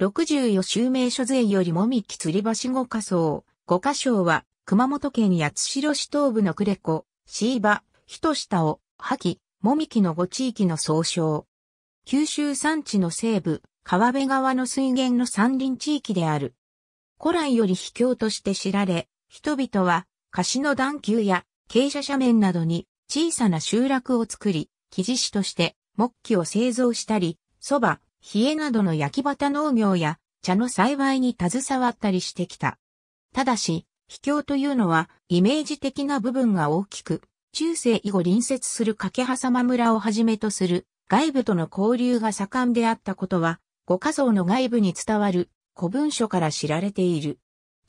64州名所税よりもみき釣り橋5箇所。5箇所は、熊本県八代市東部の呉子、椎葉、人下尾、破棄、もみきの5地域の総称。九州山地の西部、川辺川の水源の山林地域である。古来より秘境として知られ、人々は、貸の段丘や傾斜斜面などに小さな集落を作り、木地師として木器を製造したり、蕎麦、冷えなどの焼き畑農業や茶の栽培に携わったりしてきた。ただし、秘境というのはイメージ的な部分が大きく、中世以後隣接する掛狭間村をはじめとする外部との交流が盛んであったことは、五家像の外部に伝わる古文書から知られている。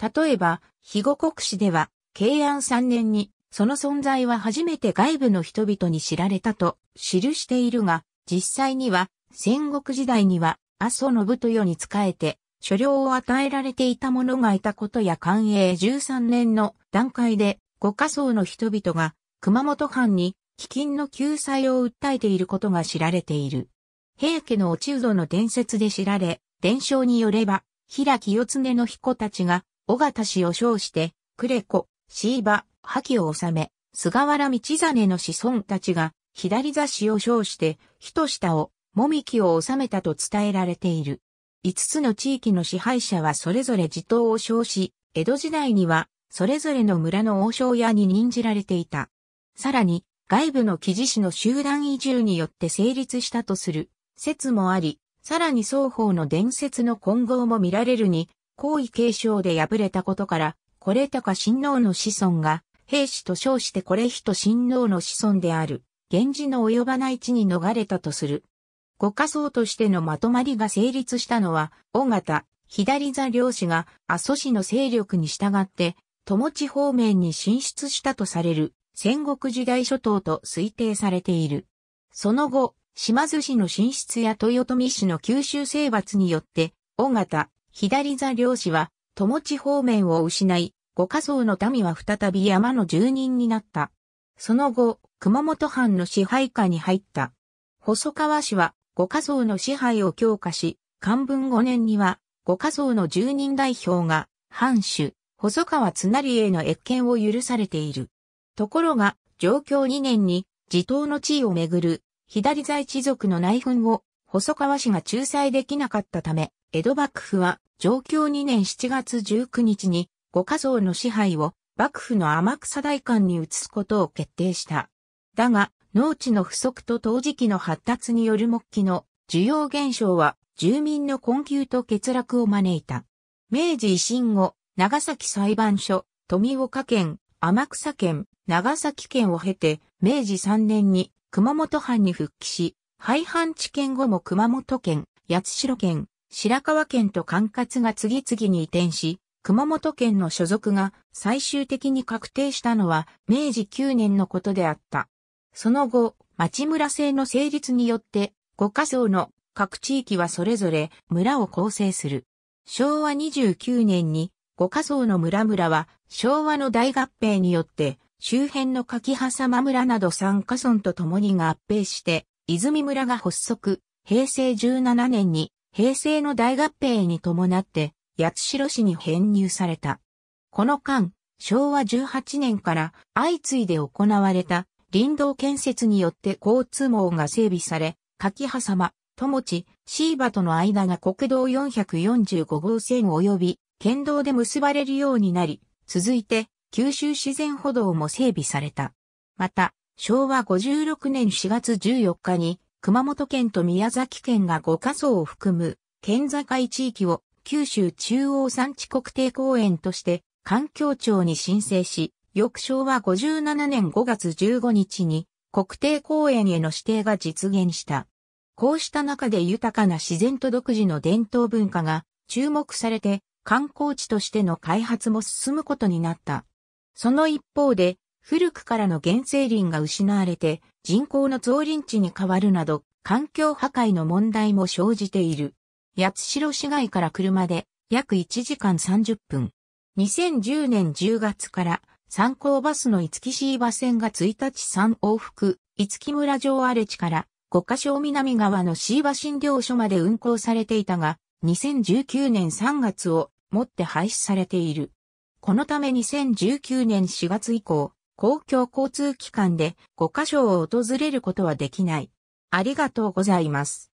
例えば、肥後国史では、慶安3年にその存在は初めて外部の人々に知られたと記しているが、実際には戦国時代には、阿蘇信豊に仕えて、所領を与えられていた者がいたことや寛永13年の段階で、五家層の人々が熊本藩に飢饉の救済を訴えていることが知られている。平家の落ち人の伝説で知られ、伝承によれば、平清常の彦たちが、尾形氏を称して、呉子、椎葉、覇気を治め、菅原道真の子孫たちが、左座氏を称して、人下を、もみきを治めたと伝えられている。五つの地域の支配者はそれぞれ地頭を称し、江戸時代にはそれぞれの村の王将屋に任じられていた。さらに、外部の記事士の集団移住によって成立したとする説もあり、さらに双方の伝説の混合も見られるに、皇位継承で敗れたことから、これ高親王の子孫が、兵士と称してこれ人親王の子孫である、源氏の及ばない地に逃れたとする五仮想としてのまとまりが成立したのは、尾形、左座領氏が阿蘇市の勢力に従って、友地方面に進出したとされる戦国時代諸島と推定されている。その後、島津氏の進出や豊臣氏の九州征伐によって、尾形、左座領氏は、友地方面を失い、五仮想の民は再び山の住人になった。その後、熊本藩の支配下に入った。細川氏は、五家層の支配を強化し、漢文5年には五家層の住人代表が藩主、細川津成への越権を許されている。ところが、上京2年に自党の地位をめぐる左在地族の内紛を細川氏が仲裁できなかったため、江戸幕府は上京2年7月19日に五家層の支配を幕府の天草大官に移すことを決定した。だが、農地の不足と陶磁器の発達による木器の需要減少は住民の困窮と欠落を招いた。明治維新後、長崎裁判所、富岡県、天草県、長崎県を経て、明治3年に熊本藩に復帰し、廃藩置県後も熊本県、八代県、白川県と管轄が次々に移転し、熊本県の所属が最終的に確定したのは明治9年のことであった。その後、町村制の成立によって、五カ層の各地域はそれぞれ村を構成する。昭和29年に五カ層の村々は昭和の大合併によって周辺の柿葉様村など三カ村と共に合併して泉村が発足。平成17年に平成の大合併に伴って八代市に編入された。この間、昭和18年から相次いで行われた林道建設によって交通網が整備され、柿葉様、友地、シーバとの間が国道445号線及び県道で結ばれるようになり、続いて九州自然歩道も整備された。また、昭和56年4月14日に熊本県と宮崎県が5カ所を含む県境地域を九州中央山地国定公園として環境庁に申請し、翌昭和57年5月15日に国定公園への指定が実現した。こうした中で豊かな自然と独自の伝統文化が注目されて観光地としての開発も進むことになった。その一方で古くからの原生林が失われて人口の増林地に変わるなど環境破壊の問題も生じている。八代市街から車で約1時間30分。2010年10月から参考バスの五木市場線が1日3往復、五木村城荒地から五箇所南側の市場診療所まで運行されていたが、2019年3月をもって廃止されている。このため2019年4月以降、公共交通機関で5カ所を訪れることはできない。ありがとうございます。